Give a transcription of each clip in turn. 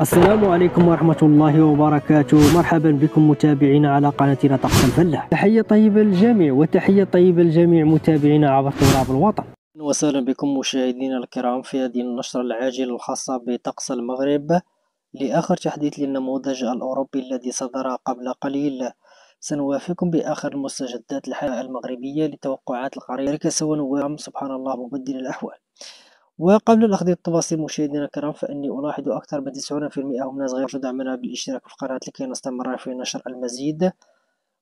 السلام عليكم ورحمة الله وبركاته مرحبا بكم متابعينا على قناتنا طقس الفلة تحية طيبة للجميع وتحية طيبة لجميع متابعينا عبر تراب الوطن وسهلا بكم مشاهدينا الكرام في هذه النشرة العاجلة الخاصة بطقس المغرب لآخر تحديث للنموذج الأوروبي الذي صدر قبل قليل سنوافيكم بآخر المستجدات الحياة المغربية لتوقعات القريبة ذلك سوى سبحان الله مبدل الأحوال وقبل الأخذ بالتفاصيل مشاهدينا الكرام فإني ألاحظ أكثر من 90% هم ناس غير دعمنا بالاشتراك في القناة لكي نستمر في نشر المزيد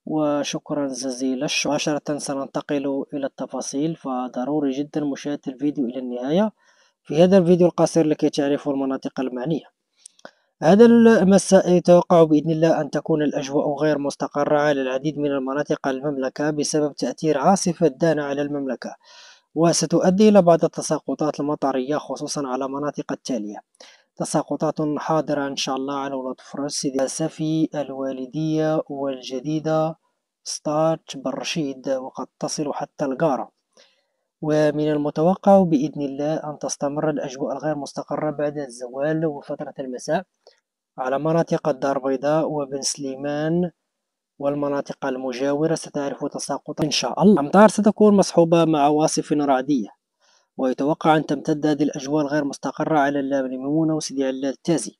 وشكرا جزيلا مباشرة سننتقل إلى التفاصيل فضروري جدا مشاهدة الفيديو إلى النهاية في هذا الفيديو القصير لكي تعرفوا المناطق المعنية هذا المساء يتوقع بإذن الله أن تكون الأجواء غير مستقرة على العديد من المناطق المملكة بسبب تأثير عاصفة دانا على المملكة وستؤدي إلى بعض التساقطات المطرية خصوصا على مناطق التالية تساقطات حاضرة إن شاء الله على ولاد فرس سفي الوالدية والجديدة ستارت برشيد وقد تصل حتى القارة ومن المتوقع بإذن الله أن تستمر الأجواء الغير مستقرة بعد الزوال وفترة المساء على مناطق الدار البيضاء وبن سليمان والمناطق المجاورة ستعرف تساقطا إن شاء الله الأمطار ستكون مصحوبة مع عواصف رعدية ويتوقع أن تمتد هذه الأجواء الغير مستقرة على الميمونة وسيدي علال التازي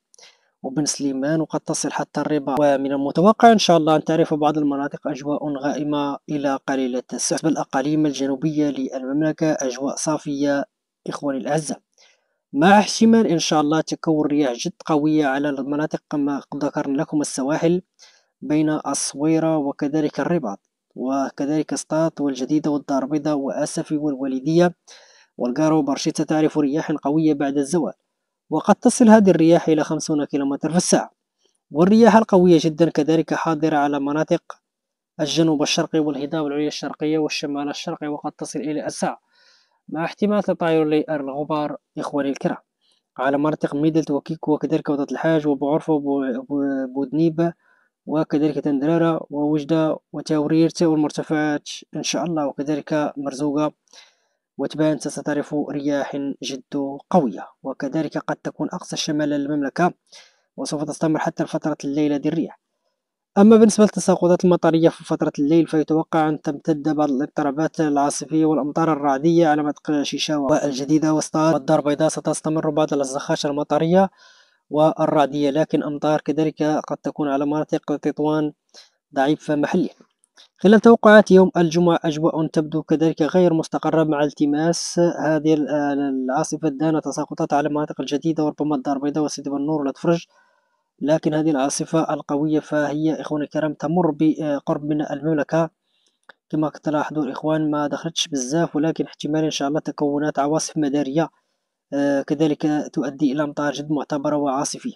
وبن سليمان وقد تصل حتى الرباط ومن المتوقع إن شاء الله أن تعرف بعض المناطق أجواء غائمة إلى قليلة السحب الأقاليم الجنوبية للمملكة أجواء صافية إخواني الأعزاء مع احتمال إن شاء الله تكون رياح جد قوية على المناطق كما ذكرنا لكم السواحل بين الصويرة وكذلك الرباط وكذلك سطات والجديدة والدار البيضاء وأسفي والوالدية والقارو برشيتة تعرف رياح قوية بعد الزوال وقد تصل هذه الرياح إلى 50 كيلومتر في الساعة والرياح القوية جدا كذلك حاضرة على مناطق الجنوب الشرقي والهضاب العليا الشرقية والشمال الشرقي وقد تصل إلى الساعة مع احتمال تطاير الغبار إخواني الكرام على مناطق ميدلت وكيكو وكذلك وضط الحاج وبعرفة وبودنيبة وكذلك تندرارة ووجدة وتوريرت والمرتفعات إن شاء الله وكذلك مرزوقة وتبان ستطرف رياح جد قوية وكذلك قد تكون أقصى شمال المملكة وسوف تستمر حتى فترة الليلة دي الرياح أما بالنسبة للتساقطات المطرية في فترة الليل فيتوقع أن تمتد بعض الاضطرابات العاصفية والأمطار الرعدية على منطقة الشيشة والجديدة وسط الدار البيضاء ستستمر بعض الزخاشر المطرية والرعدية لكن أمطار كذلك قد تكون على مناطق تطوان ضعيفة محليا خلال توقعات يوم الجمعة أجواء تبدو كذلك غير مستقرة مع التماس هذه العاصفة الدانة تساقطات على مناطق الجديدة وربما الدار البيضاء وسيدي بنور والأتفرج لكن هذه العاصفة القوية فهي إخواني الكرام تمر بقرب من المملكة كما تلاحظوا الإخوان ما دخلتش بزاف ولكن احتمال إن شاء الله تكونات عواصف مدارية آه، كذلك تؤدي إلى أمطار جد معتبرة وعاصفية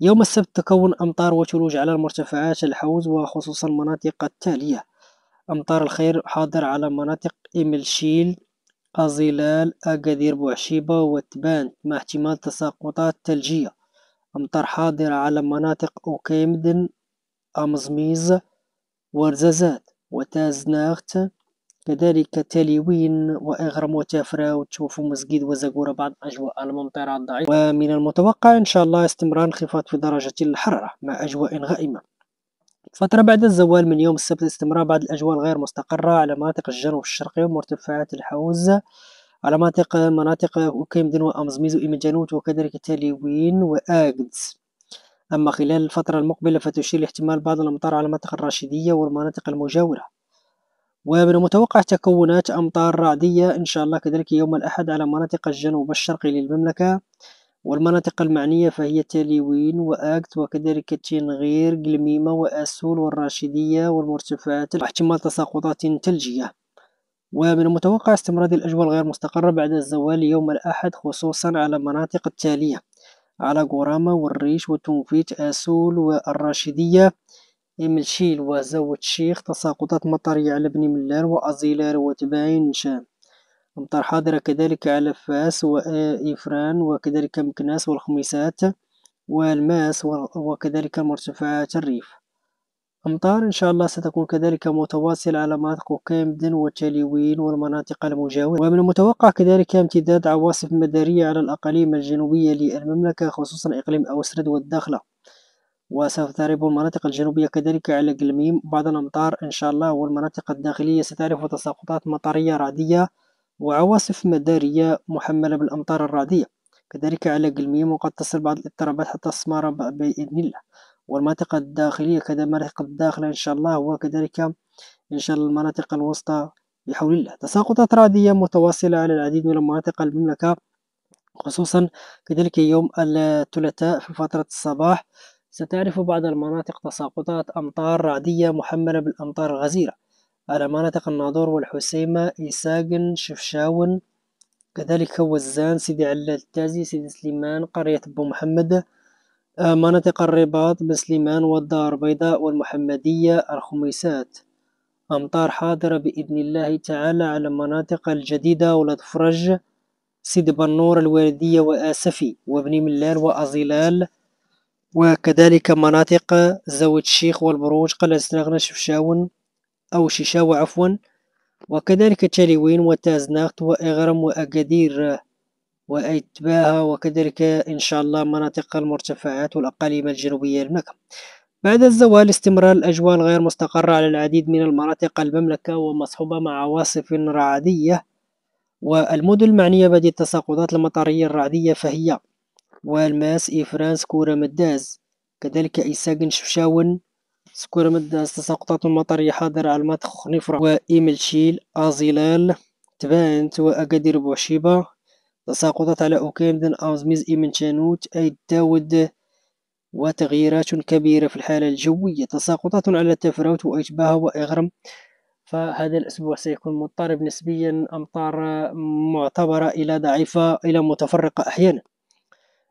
يوم السبت تكون أمطار وثلوج على المرتفعات الحوز وخصوصا المناطق التالية أمطار الخير حاضر على مناطق إملشيل أزيلال أكادير بوعشيبة وتبان مع احتمال تساقطات ثلجية أمطار حاضرة على مناطق أوكيمدن أمزميز ورزازات وتازناخت كذلك تليوين وإغرم وتافرة وتشوفوا مسجد وزقورة بعض أجواء الممطرة الضعيفة ومن المتوقع إن شاء الله استمرار انخفاض في درجة الحرارة مع أجواء غائمة فترة بعد الزوال من يوم السبت استمرار بعض الأجواء الغير مستقرة على مناطق الجنوب الشرقي ومرتفعات الحوز على مناطق مناطق وكيمدن وأمزميز وإيمجانوت وكذلك تاليوين وآجدز أما خلال الفترة المقبلة فتشير احتمال بعض الأمطار على مناطق الراشدية والمناطق المجاورة ومن المتوقع تكونات أمطار رعدية إن شاء الله كذلك يوم الأحد على مناطق الجنوب الشرقي للمملكة والمناطق المعنية فهي تاليوين وآكت وكذلك تنغير قلميمة وأسول والراشدية والمرتفعات واحتمال تساقطات ثلجية ومن المتوقع استمرار الأجواء الغير مستقرة بعد الزوال يوم الأحد خصوصا على المناطق التالية على غورامة والريش وتنفيت أسول والراشدية يملشيل وزوت الشيخ تساقطات مطرية على بني ملار وأزيلار وتباين شام أمطار حاضرة كذلك على فاس وإفران وكذلك مكناس والخميسات والماس وكذلك مرتفعات الريف أمطار إن شاء الله ستكون كذلك متواصلة على مناطق كامدن وتليوين والمناطق المجاورة ومن المتوقع كذلك امتداد عواصف مدارية على الأقاليم الجنوبية للمملكة خصوصا إقليم أوسرد والداخلة وستعرف المناطق الجنوبية كذلك على قلميم بعض الأمطار إن شاء الله والمناطق الداخلية ستعرف تساقطات مطرية رعدية وعواصف مدارية محملة بالأمطار الرعدية كذلك على قلميم وقد تصل بعض الاضطرابات حتى السمارة بإذن الله والمناطق الداخلية كذا مناطق الداخلة إن شاء الله وكذلك إن شاء الله المناطق الوسطى بحول الله تساقطات رعدية متواصلة على العديد من المناطق المملكة خصوصا كذلك يوم الثلاثاء في فترة الصباح ستعرف بعض المناطق تساقطات أمطار رعدية محملة بالأمطار الغزيرة على مناطق الناظور والحسيمة إيساقن شفشاون كذلك وزان سيدي علال التازي سيدي سليمان قرية بو محمد آه، مناطق الرباط بن سليمان والدار البيضاء والمحمدية الخميسات أمطار حاضرة بإذن الله تعالى على المناطق الجديدة ولدفرج سيدي بنور الوالدية وآسفي وبني ملال وأزيلال وكذلك مناطق زوج الشيخ والبروج قلعة سناغنا شفشاون أو شيشاوة عفوا وكذلك تشاليوين وتازناخت وإغرم وأكادير وأيتباها وكذلك إن شاء الله مناطق المرتفعات والأقاليم الجنوبية للمملكة بعد الزوال استمرار الأجواء غير مستقرة على العديد من المناطق المملكة ومصحوبة مع عواصف رعدية والمدن المعنية بهذه التساقطات المطرية الرعدية فهي والماس إفرانس كورة مداز كذلك إيساقن شفشاون سكورة مداز تساقطات مطرية يحاضر على المطخ وإيميل شيل أزيلال تبانت وأكادير بوشيبة تساقطات على أوكامدن أوزميز شانوت أي داود وتغييرات كبيرة في الحالة الجوية تساقطات على التفراوت وأشباه وإغرم فهذا الأسبوع سيكون مضطرب نسبيا أمطار معتبرة إلى ضعيفة إلى متفرقة أحيانا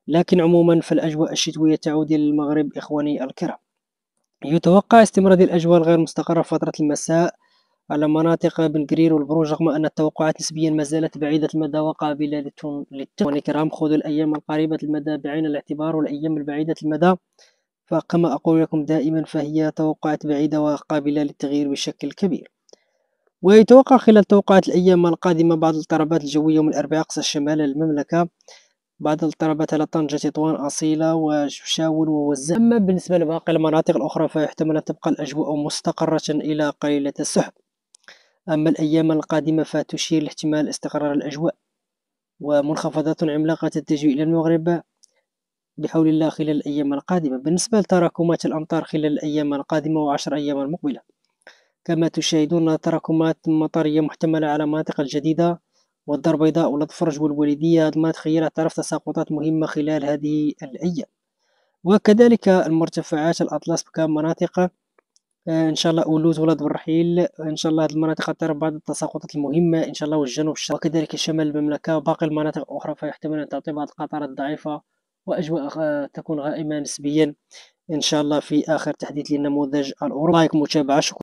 لكن عموما فالأجواء الشتوية تعود إلى المغرب إخواني الكرام يتوقع استمرار الأجواء الغير مستقرة فترة المساء على مناطق بن قرير والبروج رغم أن التوقعات نسبيا ما زالت بعيدة المدى وقابلة للتون الكرام خذوا الأيام القريبة المدى بعين الاعتبار والأيام البعيدة المدى فكما أقول لكم دائما فهي توقعات بعيدة وقابلة للتغيير بشكل كبير ويتوقع خلال توقعات الأيام القادمة بعض الاضطرابات الجوية يوم الأربعاء أقصى شمال المملكة بعض على طنجة تطوان أصيلة وشاول ووزة أما بالنسبة لباقي المناطق الأخرى فيحتمل أن تبقى الأجواء مستقرة إلى قليلة السحب أما الأيام القادمة فتشير لاحتمال استقرار الأجواء ومنخفضات عملاقة تتجه إلى المغرب بحول الله خلال الأيام القادمة بالنسبة لتراكمات الأمطار خلال الأيام القادمة وعشر أيام المقبلة كما تشاهدون تراكمات مطرية محتملة على مناطق الجديدة والدار البيضاء والأطفرج والوالدية هذه المناطق تعرف تساقطات مهمة خلال هذه الأيام وكذلك المرتفعات الأطلس مناطق آه، ان شاء الله اولوز ولاد الرحيل ان شاء الله هذه المناطق تعرف بعض التساقطات المهمه ان شاء الله والجنوب الشرقي وكذلك شمال المملكه وباقي المناطق الاخرى فيحتمل ان تعطي بعض القطرات الضعيفة واجواء تكون غائمه نسبيا ان شاء الله في اخر تحديث للنموذج الاوروبي لايك متابعه شكرا